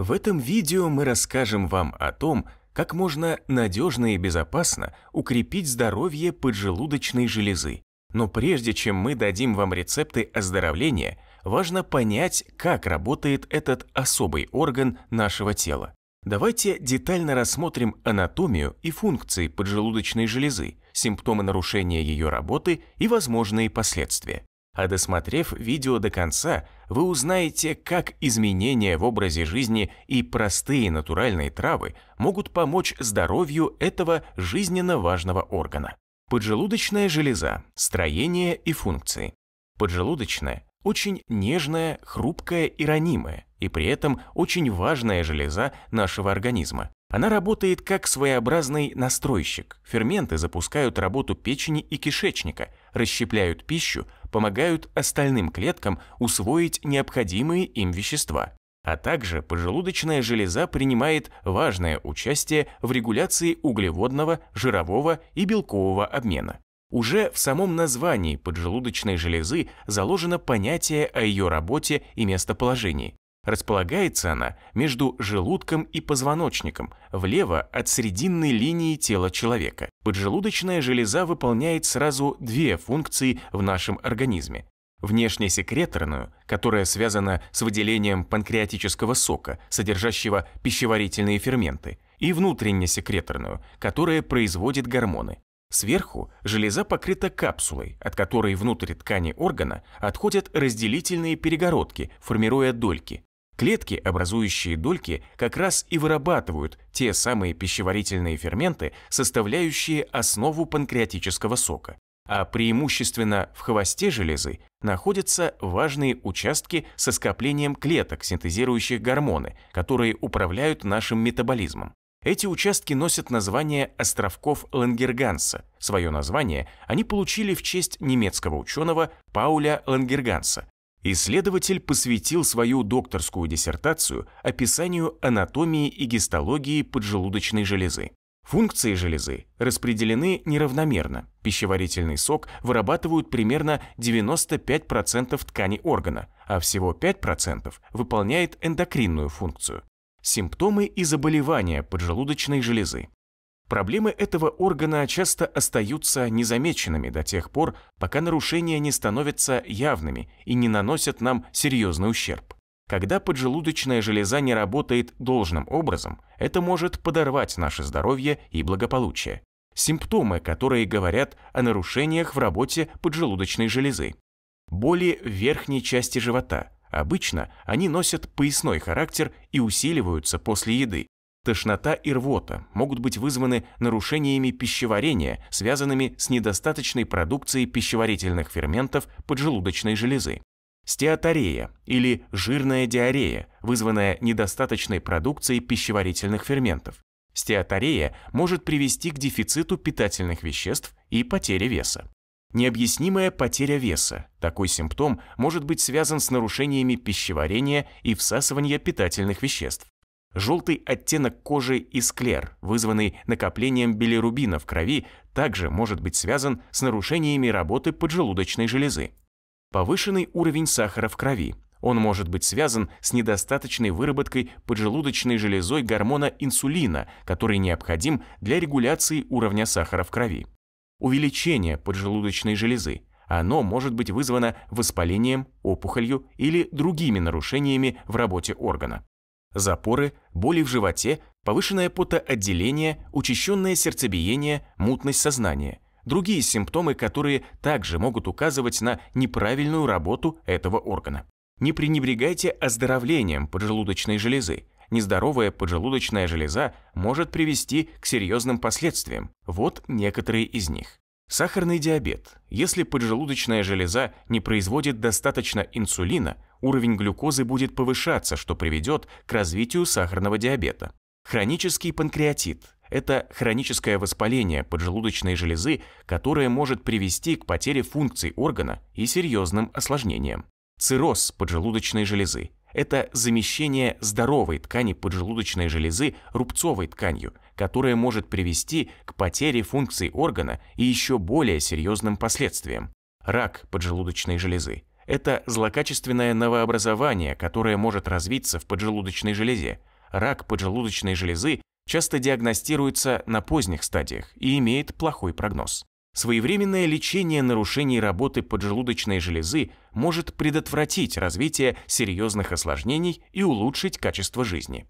В этом видео мы расскажем вам о том, как можно надежно и безопасно укрепить здоровье поджелудочной железы. Но прежде чем мы дадим вам рецепты оздоровления, важно понять, как работает этот особый орган нашего тела. Давайте детально рассмотрим анатомию и функции поджелудочной железы, симптомы нарушения ее работы и возможные последствия. А досмотрев видео до конца, вы узнаете, как изменения в образе жизни и простые натуральные травы могут помочь здоровью этого жизненно важного органа. Поджелудочная железа, строение и функции. Поджелудочная – очень нежная, хрупкая и ранимая, и при этом очень важная железа нашего организма. Она работает как своеобразный настройщик. Ферменты запускают работу печени и кишечника, расщепляют пищу, помогают остальным клеткам усвоить необходимые им вещества. А также поджелудочная железа принимает важное участие в регуляции углеводного, жирового и белкового обмена. Уже в самом названии поджелудочной железы заложено понятие о ее работе и местоположении. Располагается она между желудком и позвоночником, влево от срединной линии тела человека. Поджелудочная железа выполняет сразу две функции в нашем организме. внешне секреторную, которая связана с выделением панкреатического сока, содержащего пищеварительные ферменты, и внутренне секреторную, которая производит гормоны. Сверху железа покрыта капсулой, от которой внутрь ткани органа отходят разделительные перегородки, формируя дольки. Клетки, образующие дольки, как раз и вырабатывают те самые пищеварительные ферменты, составляющие основу панкреатического сока. А преимущественно в хвосте железы находятся важные участки со скоплением клеток, синтезирующих гормоны, которые управляют нашим метаболизмом. Эти участки носят название островков Лангерганса. Свое название они получили в честь немецкого ученого Пауля Лангерганса, Исследователь посвятил свою докторскую диссертацию описанию анатомии и гистологии поджелудочной железы. Функции железы распределены неравномерно. Пищеварительный сок вырабатывают примерно 95% ткани органа, а всего 5% выполняет эндокринную функцию. Симптомы и заболевания поджелудочной железы. Проблемы этого органа часто остаются незамеченными до тех пор, пока нарушения не становятся явными и не наносят нам серьезный ущерб. Когда поджелудочная железа не работает должным образом, это может подорвать наше здоровье и благополучие. Симптомы, которые говорят о нарушениях в работе поджелудочной железы. Боли в верхней части живота. Обычно они носят поясной характер и усиливаются после еды, Тошнота и рвота могут быть вызваны нарушениями пищеварения, связанными с недостаточной продукцией пищеварительных ферментов поджелудочной железы. Стеаторея или жирная диарея, вызванная недостаточной продукцией пищеварительных ферментов. Стеаторея может привести к дефициту питательных веществ и потере веса. Необъяснимая потеря веса. Такой симптом может быть связан с нарушениями пищеварения и всасывания питательных веществ. Желтый оттенок кожи и склер, вызванный накоплением билирубина в крови, также может быть связан с нарушениями работы поджелудочной железы. Повышенный уровень сахара в крови. Он может быть связан с недостаточной выработкой поджелудочной железой гормона инсулина, который необходим для регуляции уровня сахара в крови. Увеличение поджелудочной железы. Оно может быть вызвано воспалением, опухолью или другими нарушениями в работе органа запоры, боли в животе, повышенное потоотделение, учащенное сердцебиение, мутность сознания. Другие симптомы, которые также могут указывать на неправильную работу этого органа. Не пренебрегайте оздоровлением поджелудочной железы. Нездоровая поджелудочная железа может привести к серьезным последствиям. Вот некоторые из них. Сахарный диабет. Если поджелудочная железа не производит достаточно инсулина, уровень глюкозы будет повышаться, что приведет к развитию сахарного диабета. Хронический панкреатит – это хроническое воспаление поджелудочной железы, которое может привести к потере функций органа и серьезным осложнениям. Цирроз поджелудочной железы – это замещение здоровой ткани поджелудочной железы рубцовой тканью, которая может привести к потере функций органа и еще более серьезным последствиям. Рак поджелудочной железы это злокачественное новообразование, которое может развиться в поджелудочной железе. Рак поджелудочной железы часто диагностируется на поздних стадиях и имеет плохой прогноз. Своевременное лечение нарушений работы поджелудочной железы может предотвратить развитие серьезных осложнений и улучшить качество жизни.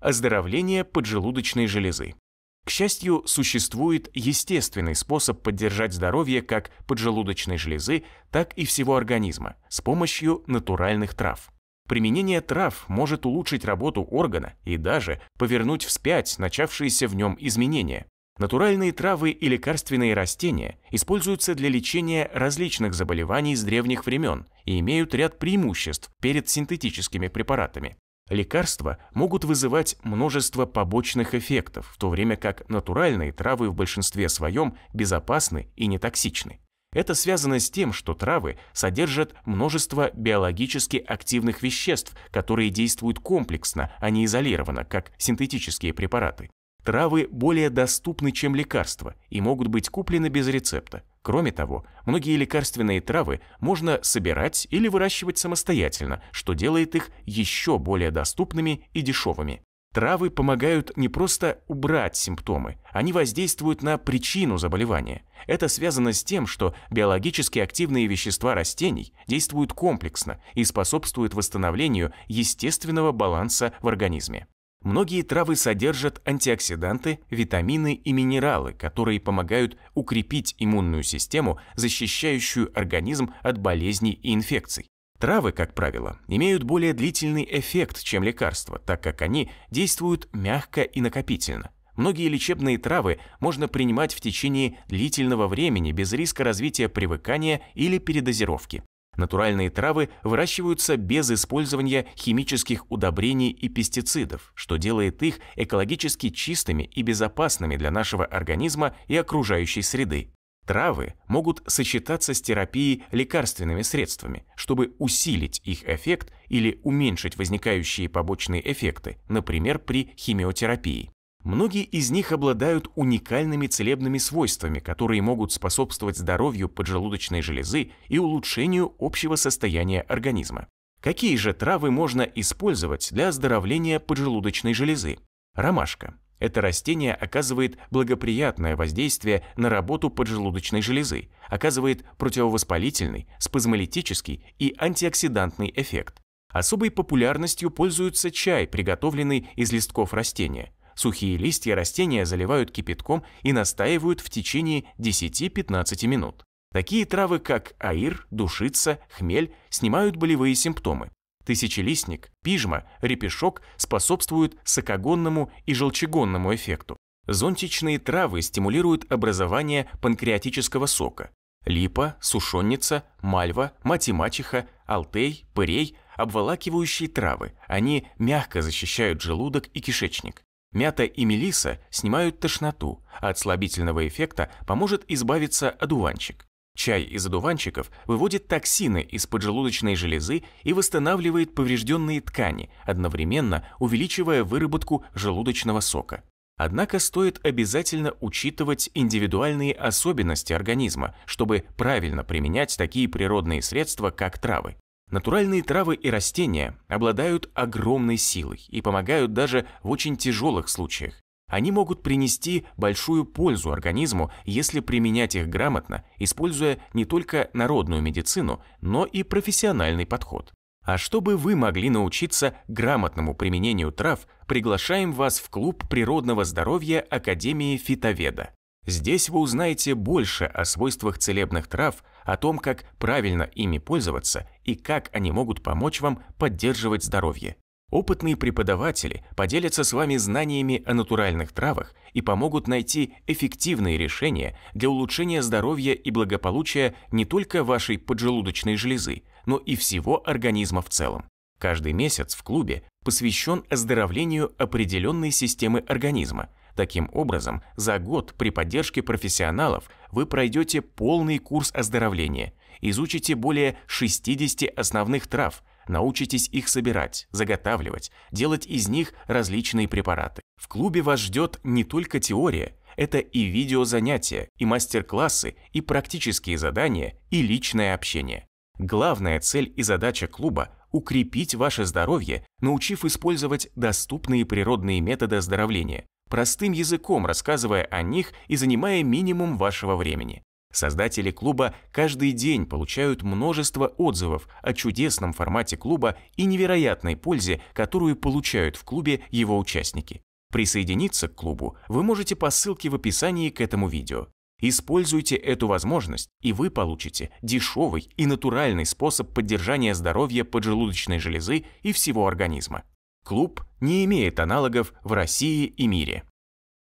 Оздоровление поджелудочной железы. К счастью, существует естественный способ поддержать здоровье как поджелудочной железы, так и всего организма с помощью натуральных трав. Применение трав может улучшить работу органа и даже повернуть вспять начавшиеся в нем изменения. Натуральные травы и лекарственные растения используются для лечения различных заболеваний с древних времен и имеют ряд преимуществ перед синтетическими препаратами. Лекарства могут вызывать множество побочных эффектов, в то время как натуральные травы в большинстве своем безопасны и нетоксичны. Это связано с тем, что травы содержат множество биологически активных веществ, которые действуют комплексно, а не изолированно, как синтетические препараты. Травы более доступны, чем лекарства, и могут быть куплены без рецепта. Кроме того, многие лекарственные травы можно собирать или выращивать самостоятельно, что делает их еще более доступными и дешевыми. Травы помогают не просто убрать симптомы, они воздействуют на причину заболевания. Это связано с тем, что биологически активные вещества растений действуют комплексно и способствуют восстановлению естественного баланса в организме. Многие травы содержат антиоксиданты, витамины и минералы, которые помогают укрепить иммунную систему, защищающую организм от болезней и инфекций. Травы, как правило, имеют более длительный эффект, чем лекарства, так как они действуют мягко и накопительно. Многие лечебные травы можно принимать в течение длительного времени без риска развития привыкания или передозировки. Натуральные травы выращиваются без использования химических удобрений и пестицидов, что делает их экологически чистыми и безопасными для нашего организма и окружающей среды. Травы могут сочетаться с терапией лекарственными средствами, чтобы усилить их эффект или уменьшить возникающие побочные эффекты, например, при химиотерапии. Многие из них обладают уникальными целебными свойствами, которые могут способствовать здоровью поджелудочной железы и улучшению общего состояния организма. Какие же травы можно использовать для оздоровления поджелудочной железы? Ромашка. Это растение оказывает благоприятное воздействие на работу поджелудочной железы, оказывает противовоспалительный, спазмолитический и антиоксидантный эффект. Особой популярностью пользуется чай, приготовленный из листков растения – Сухие листья растения заливают кипятком и настаивают в течение 10-15 минут. Такие травы, как аир, душица, хмель, снимают болевые симптомы. Тысячелистник, пижма, репешок способствуют сокогонному и желчегонному эффекту. Зонтичные травы стимулируют образование панкреатического сока. Липа, сушонница, мальва, мать-мачеха, алтей, пырей – обволакивающие травы. Они мягко защищают желудок и кишечник. Мята и мелиса снимают тошноту, а от слабительного эффекта поможет избавиться одуванчик. Чай из одуванчиков выводит токсины из поджелудочной железы и восстанавливает поврежденные ткани, одновременно увеличивая выработку желудочного сока. Однако стоит обязательно учитывать индивидуальные особенности организма, чтобы правильно применять такие природные средства, как травы. Натуральные травы и растения обладают огромной силой и помогают даже в очень тяжелых случаях. Они могут принести большую пользу организму, если применять их грамотно, используя не только народную медицину, но и профессиональный подход. А чтобы вы могли научиться грамотному применению трав, приглашаем вас в клуб природного здоровья Академии Фитоведа. Здесь вы узнаете больше о свойствах целебных трав, о том, как правильно ими пользоваться и как они могут помочь вам поддерживать здоровье. Опытные преподаватели поделятся с вами знаниями о натуральных травах и помогут найти эффективные решения для улучшения здоровья и благополучия не только вашей поджелудочной железы, но и всего организма в целом. Каждый месяц в клубе посвящен оздоровлению определенной системы организма – Таким образом, за год при поддержке профессионалов вы пройдете полный курс оздоровления, изучите более 60 основных трав, научитесь их собирать, заготавливать, делать из них различные препараты. В клубе вас ждет не только теория, это и видеозанятия, и мастер-классы, и практические задания, и личное общение. Главная цель и задача клуба – укрепить ваше здоровье, научив использовать доступные природные методы оздоровления, простым языком рассказывая о них и занимая минимум вашего времени. Создатели клуба каждый день получают множество отзывов о чудесном формате клуба и невероятной пользе, которую получают в клубе его участники. Присоединиться к клубу вы можете по ссылке в описании к этому видео. Используйте эту возможность, и вы получите дешевый и натуральный способ поддержания здоровья поджелудочной железы и всего организма. Клуб не имеет аналогов в России и мире.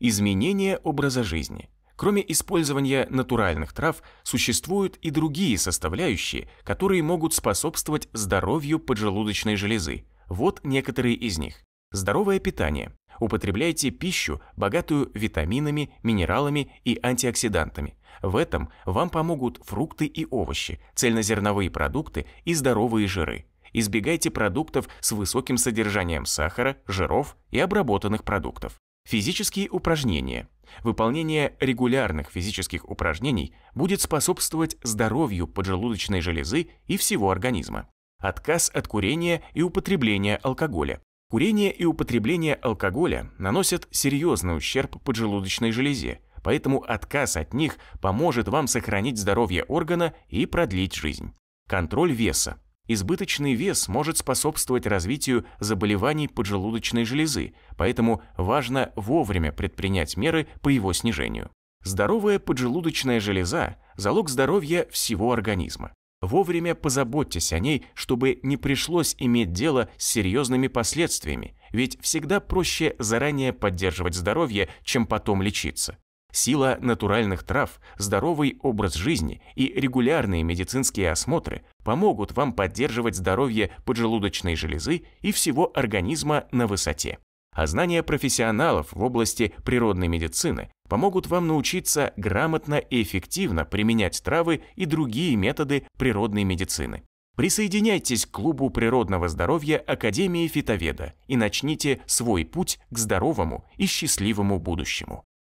Изменение образа жизни. Кроме использования натуральных трав, существуют и другие составляющие, которые могут способствовать здоровью поджелудочной железы. Вот некоторые из них. Здоровое питание. Употребляйте пищу, богатую витаминами, минералами и антиоксидантами. В этом вам помогут фрукты и овощи, цельнозерновые продукты и здоровые жиры избегайте продуктов с высоким содержанием сахара, жиров и обработанных продуктов. Физические упражнения. Выполнение регулярных физических упражнений будет способствовать здоровью поджелудочной железы и всего организма. Отказ от курения и употребления алкоголя. Курение и употребление алкоголя наносят серьезный ущерб поджелудочной железе, поэтому отказ от них поможет вам сохранить здоровье органа и продлить жизнь. Контроль веса. Избыточный вес может способствовать развитию заболеваний поджелудочной железы, поэтому важно вовремя предпринять меры по его снижению. Здоровая поджелудочная железа – залог здоровья всего организма. Вовремя позаботьтесь о ней, чтобы не пришлось иметь дело с серьезными последствиями, ведь всегда проще заранее поддерживать здоровье, чем потом лечиться. Сила натуральных трав, здоровый образ жизни и регулярные медицинские осмотры помогут вам поддерживать здоровье поджелудочной железы и всего организма на высоте. А знания профессионалов в области природной медицины помогут вам научиться грамотно и эффективно применять травы и другие методы природной медицины. Присоединяйтесь к клубу природного здоровья Академии Фитоведа и начните свой путь к здоровому и счастливому будущему.